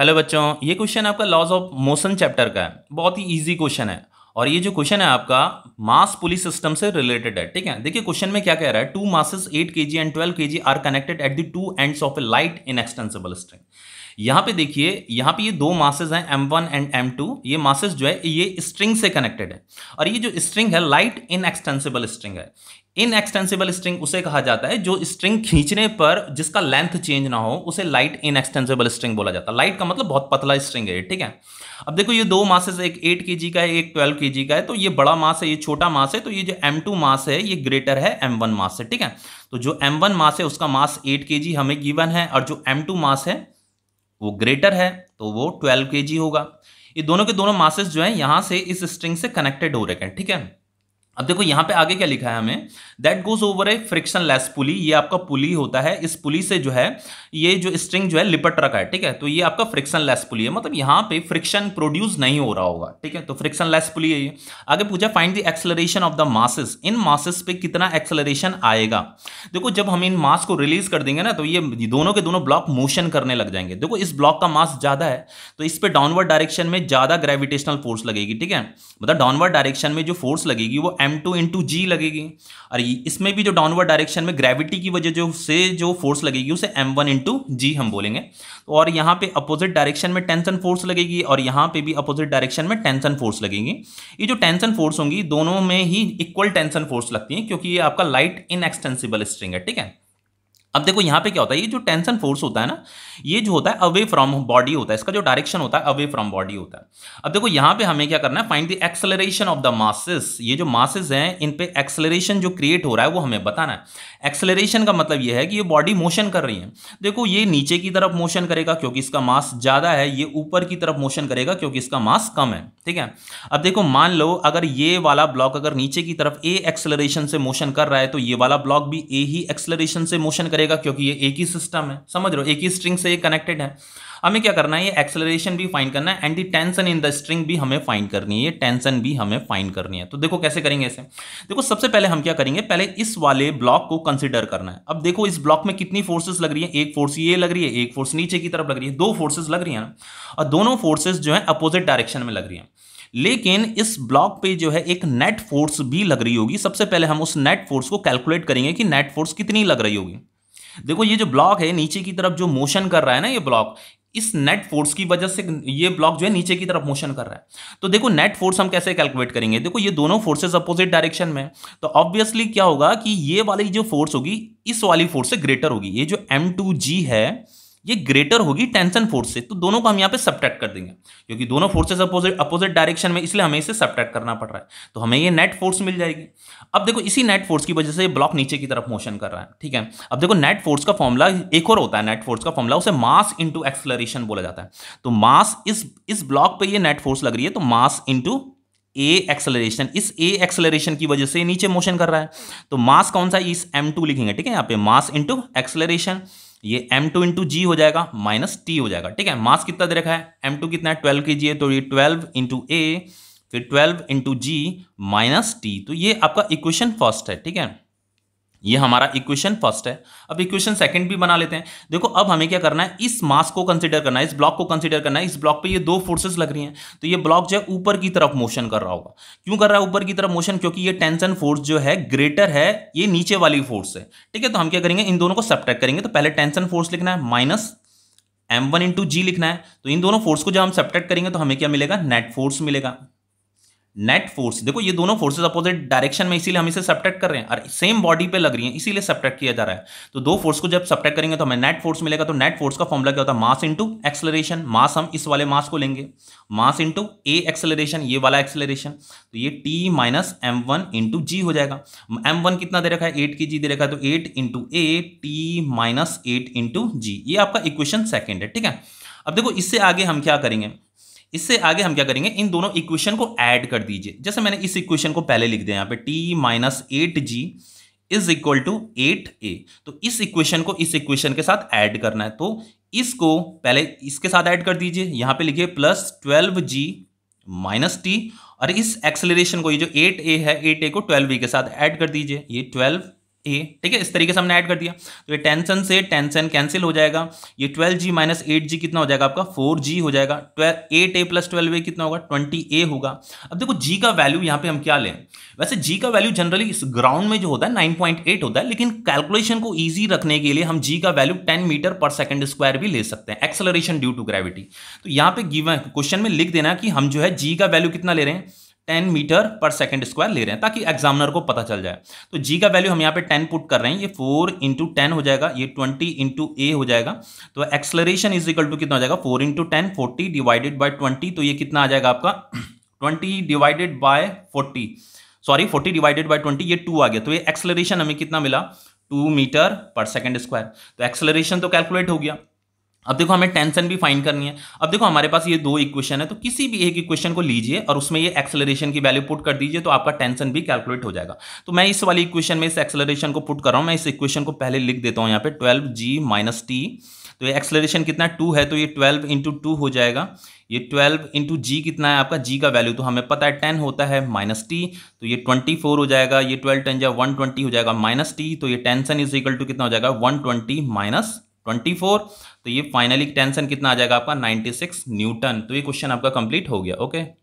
hello बच्चों ये question आपका लॉज ऑफ मोशन चैप्टर का है बहुत ही इजी क्वेश्चन है और ये जो क्वेश्चन है आपका मास पुलिस सिस्टम से रिलेटेड है ठीक है देखिए क्वेश्चन में क्या कह रहा है टू मासेस के G and K G are connected at the two ends of a light inextensible string यहां पे देखिए यहां पे ये दो मासेज हैं M1 एंड एम ये मासेज जो है ये स्ट्रिंग से कनेक्टेड है और ये जो स्ट्रिंग है लाइट इन एक्सटेंसिबल स्ट्रिंग है इन एक्सटेंसिबल स्ट्रिंग उसे कहा जाता है जो स्ट्रिंग खींचने पर जिसका लेंथ चेंज ना हो उसे लाइट इन एक्सटेंसिबल स्ट्रिंग बोला जाता है लाइट का मतलब बहुत पतला स्ट्रिंग है ठीक है अब देखो ये दो मासेस एक 8 के का है एक 12 के का है तो ये बड़ा मास है ये छोटा मास है तो ये जो M2 मास है ये ग्रेटर है M1 मास है ठीक है तो जो M1 मास है उसका मास 8 के हमें गिवन है और जो M2 मास है वो ग्रेटर है तो वो ट्वेल्व के होगा ये दोनों के दोनों मासेस जो हैं यहाँ से इस स्ट्रिंग से कनेक्टेड हो रहे हैं ठीक है अब देखो यहां पे आगे क्या लिखा है हमें that goes over a frictionless pulley ये आपका पुली होता है इस पुली से जो है ये जो स्ट्रिंग जो है लिपट रखा है ठीक है तो ये आपका फ्रिक्शन लेस पुली है मतलब यहां पे फ्रिक्शन प्रोड्यूस नहीं हो रहा होगा ठीक है तो फ्रिक्शन लेस पुली है ये आगे पूछा find the acceleration of the masses इन मासेस पे कितना एक्सलरेशन आएगा देखो जब हम इन मास को रिलीज कर देंगे ना तो ये दोनों के दोनों ब्लॉक मोशन करने लग जाएंगे देखो इस ब्लॉक का मास ज्यादा है तो इस पर डाउनवर्ड डायरेक्शन में ज्यादा ग्रेविटेशनल फोर्स लगेगी ठीक है मतलब डाउनवर्ड डायरेक्शन में जो फोर्स लगेगी वो m m two into g लगेगी और इसमें भी जो डाउनवर्ड डायरेक्शन में ग्रेविटी की वजह जो से जो फोर्स लगेगी उसे एम वन इंटू जी हम बोलेंगे और यहाँ पे अपोजिट डायरेक्शन में टेंशन फोर्स लगेगी और यहाँ पे भी अपोजिट डायरेक्शन में टेंशन फोर्स लगेगी ये जो टेंशन फोर्स होंगी दोनों में ही इक्वल टेंशन फोर्स लगती है क्योंकि ये आपका लाइट इन एक्सटेंसिबल स्ट्रिंग है ठीक है अब देखो यहाँ पे क्या होता है ये जो टेंशन फोर्स होता है ना ये जो होता है अवे फ्रॉम बॉडी होता है इसका जो डायरेक्शन होता है अवे फ्रॉम बॉडी होता है अब देखो यहाँ पे हमें क्या करना है find the acceleration of the masses ये जो मासेस हैं इन पे एक्सेलरेशन जो क्रिएट हो रहा है वो हमें बताना है एक्सेलरेशन का मतलब ये है कि ये बॉडी मोशन कर रही है देखो ये नीचे की तरफ मोशन करेगा क्योंकि इसका मास ज़्यादा है ये ऊपर की तरफ मोशन करेगा क्योंकि इसका मास कम है ठीक है अब देखो मान लो अगर ये वाला ब्लॉक अगर नीचे की तरफ ए एक्सेलरेशन से मोशन कर रहा है तो ये वाला ब्लॉक भी ए ही एक्सेलरेशन से मोशन करेगा क्योंकि ये एक ही सिस्टम है समझ रहे हो एक ही स्ट्रिंग से ये कनेक्टेड है हमें क्या करना है ये एक्सेलरेशन भी फाइंड करना है and the tension in the string भी हमें फाइंड करनी है ये टेंशन भी हमें फाइंड करनी है तो देखो कैसे करेंगे इसे देखो सबसे पहले हम क्या करेंगे पहले इस वाले ब्लॉक को कंसिडर करना है अब देखो इस ब्लॉक में कितनी फोर्सेस लग रही है एक फोर्स ये लग रही है एक फोर्स नीचे की तरफ लग रही है दो फोर्सेज लग रही है ना और दोनों फोर्सेज जो है अपोजिट डायरेक्शन में लग रही है लेकिन इस ब्लॉक पे जो है एक नेट फोर्स भी लग रही होगी सबसे पहले हम उस नेट फोर्स को कैलकुलेट करेंगे कि नेट फोर्स कितनी लग रही होगी देखो ये जो ब्लॉक है नीचे की तरफ जो मोशन कर रहा है ना ये ब्लॉक इस नेट फोर्स की वजह से ये ब्लॉक जो है नीचे की तरफ मोशन कर रहा है तो देखो नेट फोर्स हम कैसे कैलकुलेट करेंगे देखो ये दोनों फोर्सेस अपोजिट डायरेक्शन में तो ऑब्वियसली क्या होगा कि ये वाली जो फोर्स होगी इस वाली फोर्स से ग्रेटर होगी ये जो एम टू जी है ये ग्रेटर होगी टेंशन फोर्स से तो दोनों को हम यहाँ पे सब्ट्रैक्ट कर देंगे क्योंकि दोनों फोर्सेस अपोजिट अपोजिट डायरेक्शन में इसलिए हमें इसे सब्ट्रैक्ट करना पड़ रहा है तो हमें ये नेट फोर्स मिल जाएगी अब देखो इसी नेट फोर्स की वजह से ये ब्लॉक नीचे की तरफ मोशन कर रहा है ठीक है अब देखो नेट फोर्स का फॉर्मूला एक और होता है नेट फोर्स का फॉर्मूला उसे मास इंटू एक्सलरेशन बोला जाता है तो मास इस इस ब्लॉक पर यह नेट फोर्स लग रही है तो मास इंटू ए एक्सेलरेशन इस ए एक्सेलरेशन की वजह से नीचे मोशन कर रहा है तो मास कौन सा इस m2 लिखेंगे ठीक है यहाँ पे मास इंटू एक्सेलरेशन ये m2 इंटू जी हो जाएगा माइनस टी हो जाएगा ठीक है मास कितना दे रखा है m2 कितना है ट्वेल्व कीजिए तो ये ट्वेल्व इंटू ए फिर twelve into g minus T तो ये आपका इक्वेशन फर्स्ट है ठीक है ये हमारा इक्वेशन फर्स्ट है अब इक्वेशन सेकंड भी बना लेते हैं देखो अब हमें क्या करना है इस मास को कंसिडर करना है इस ब्लॉक को कंसिडर करना है इस ब्लॉक पे ये दो फोर्सेस लग रही हैं तो ये ब्लॉक जो है ऊपर की तरफ मोशन कर रहा होगा क्यों कर रहा है ऊपर की तरफ मोशन क्योंकि ये टेंशन फोर्स जो है ग्रेटर है ये नीचे वाली फोर्स है ठीक है तो हम क्या करेंगे इन दोनों को सब्ट्रैक्ट करेंगे तो पहले टेंशन फोर्स लिखना है minus m one into g लिखना है तो इन दोनों फोर्स को जब हम सब्ट्रैक्ट करेंगे तो हमें क्या मिलेगा नेट फोर्स मिलेगा नेट फोर्स देखो ये दोनों फोर्सेस अपोजिट डायरेक्शन में इसीलिए हम इसे सब्ट्रैक्ट कर रहे हैं और सेम बॉडी पे लग रही है इसीलिए सब्ट्रैक्ट किया जा रहा है तो दो फोर्स को जब सब्ट्रैक्ट करेंगे तो हमें नेट फोर्स मिलेगा तो नेट फोर्स का फॉर्मला क्या होता है मास इंटू एक्सलरेशन मास हम इस वाले मास को लेंगे मास इंटू ए एक्सलरेशन ये वाला एक्सलरेशन तो ये T minus m one into g हो जाएगा एम वन कितना दे रखा है एट के जी दे रखा है तो eight into a T minus eight into g ये आपका इक्वेशन सेकेंड है ठीक है अब देखो इससे आगे हम क्या करेंगे इससे आगे हम क्या करेंगे इन दोनों इक्वेशन को ऐड कर दीजिए जैसे मैंने इस इक्वेशन को पहले लिख दिया यहाँ पे t minus eight g is equal to eight a तो इस इक्वेशन को इस इक्वेशन के साथ ऐड करना है तो इसको पहले इसके साथ ऐड कर दीजिए यहाँ पे लिखिए plus twelve g minus T और इस एक्सेलरेशन को ये जो एट ए है एट ए को ट्वेल्व ए के साथ ऐड कर दीजिए ये ट्वेल्व ए ठीक है इस तरीके से हमने ऐड कर दिया तो ये टेंसन से टेंसन कैंसिल हो जाएगा ये twelve g minus eight g कितना हो जाएगा आपका फोर जी हो जाएगा twelve eight a plus twelve a कितना होगा ट्वेंटी ए होगा अब देखो जी का वैल्यू यहाँ पे हम क्या लें वैसे जी का वैल्यू जनरली इस ग्राउंड में जो होता है नाइन पॉइंट एट होता है लेकिन कैलकुलेशन को ईजी रखने के लिए हम जी का value ten metre per second square भी ले सकते हैं एक्सेलरेशन ड्यू टू ग्रेविटी तो यहाँ पे गिवन क्वेश्चन में लिख देना कि हम जो है जी का वैल्यू कितना ले रहे हैं ten metre per second square ले रहे हैं ताकि एग्जामिनर को पता चल जाए तो जी का वैल्यू हम यहाँ पे टेन पुट कर रहे हैं ये फोर इंटू टेन हो जाएगा ये ट्वेंटी इंटू ए हो जाएगा तो एक्सलरेशन इज इक्वल टू कितना हो जाएगा four into ten forty divided by twenty तो ये कितना आ जाएगा आपका twenty divided by forty sorry forty divided by twenty ये टू आ गया तो ये एक्सलरेशन हमें कितना मिला two metre per second square तो एक्सलरेशन तो कैलकुलेट हो गया अब देखो हमें टेंशन भी फाइंड करनी है अब देखो हमारे पास ये दो इक्वेशन है तो किसी भी एक इक्वेशन को लीजिए और उसमें ये एक्सेलरेशन की वैल्यू पुट कर दीजिए तो आपका टेंशन भी कैलकुलेट हो जाएगा तो मैं इस वाली इक्वेशन में इस एक्सेलरेशन को पुट कर रहा हूँ मैं इस इक्वेशन को पहले लिख देता हूँ यहाँ पे ट्वेल्व जी माइनस टी तो ये एक्सेलरेशन कितना टू है तो ये ट्वेल्व इंटू टू हो जाएगा ये ट्वेल्व इंटू जी कितना है आपका जी का वैल्यू तो हमें पता है टेन होता है माइनस टी तो ये ट्वेंटी फोर हो जाएगा ये ट्वेल्व टेन या वन ट्वेंटी हो जाएगा माइनस टी तो ये टेंशन इज इक्वल टू कितना हो जाएगा one twenty minus twenty four तो ये फाइनली टेंशन कितना आ जाएगा आपका नाइन्टी सिक्स न्यूटन तो ये क्वेश्चन आपका कंप्लीट हो गया ओके